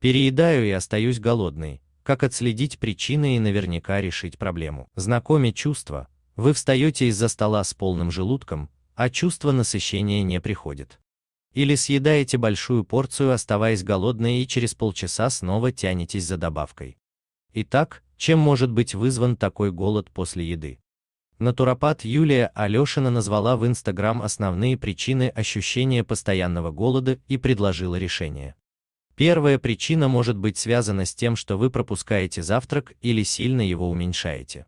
Переедаю и остаюсь голодный. Как отследить причины и наверняка решить проблему? Знакоме чувство. Вы встаете из-за стола с полным желудком, а чувство насыщения не приходит. Или съедаете большую порцию, оставаясь голодной и через полчаса снова тянетесь за добавкой. Итак, чем может быть вызван такой голод после еды? Натуропат Юлия Алешина назвала в Инстаграм основные причины ощущения постоянного голода и предложила решение. Первая причина может быть связана с тем, что вы пропускаете завтрак или сильно его уменьшаете.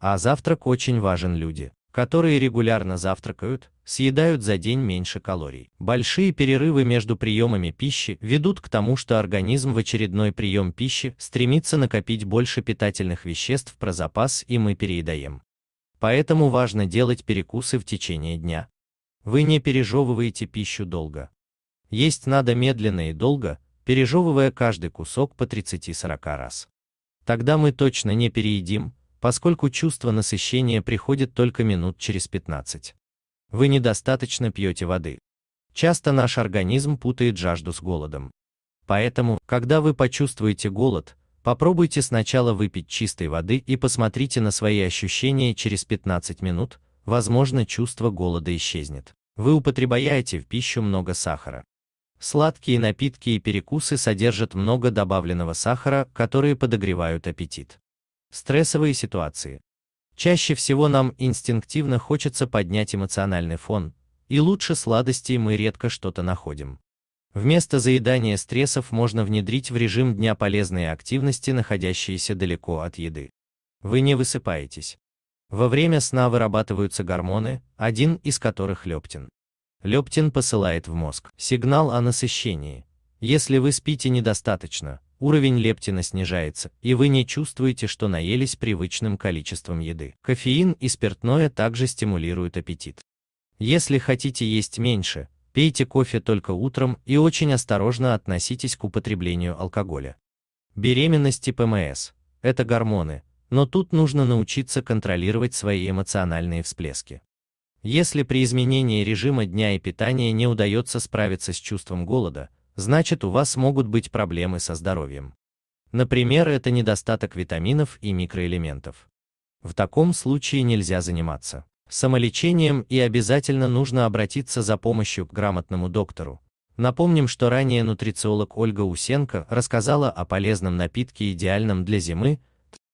А завтрак очень важен люди, которые регулярно завтракают, съедают за день меньше калорий. Большие перерывы между приемами пищи ведут к тому, что организм в очередной прием пищи стремится накопить больше питательных веществ про запас и мы переедаем. Поэтому важно делать перекусы в течение дня. Вы не пережевываете пищу долго. Есть надо медленно и долго, пережевывая каждый кусок по 30-40 раз. Тогда мы точно не переедим, поскольку чувство насыщения приходит только минут через 15. Вы недостаточно пьете воды. Часто наш организм путает жажду с голодом. Поэтому, когда вы почувствуете голод, попробуйте сначала выпить чистой воды и посмотрите на свои ощущения через 15 минут, возможно чувство голода исчезнет. Вы употребляете в пищу много сахара. Сладкие напитки и перекусы содержат много добавленного сахара, которые подогревают аппетит. Стрессовые ситуации. Чаще всего нам инстинктивно хочется поднять эмоциональный фон, и лучше сладостей мы редко что-то находим. Вместо заедания стрессов можно внедрить в режим дня полезные активности, находящиеся далеко от еды. Вы не высыпаетесь. Во время сна вырабатываются гормоны, один из которых лептин. Лептин посылает в мозг сигнал о насыщении. Если вы спите недостаточно, уровень лептина снижается, и вы не чувствуете, что наелись привычным количеством еды. Кофеин и спиртное также стимулируют аппетит. Если хотите есть меньше, пейте кофе только утром и очень осторожно относитесь к употреблению алкоголя. Беременность и ПМС – это гормоны, но тут нужно научиться контролировать свои эмоциональные всплески. Если при изменении режима дня и питания не удается справиться с чувством голода, значит у вас могут быть проблемы со здоровьем. Например, это недостаток витаминов и микроэлементов. В таком случае нельзя заниматься самолечением и обязательно нужно обратиться за помощью к грамотному доктору. Напомним, что ранее нутрициолог Ольга Усенко рассказала о полезном напитке, идеальном для зимы,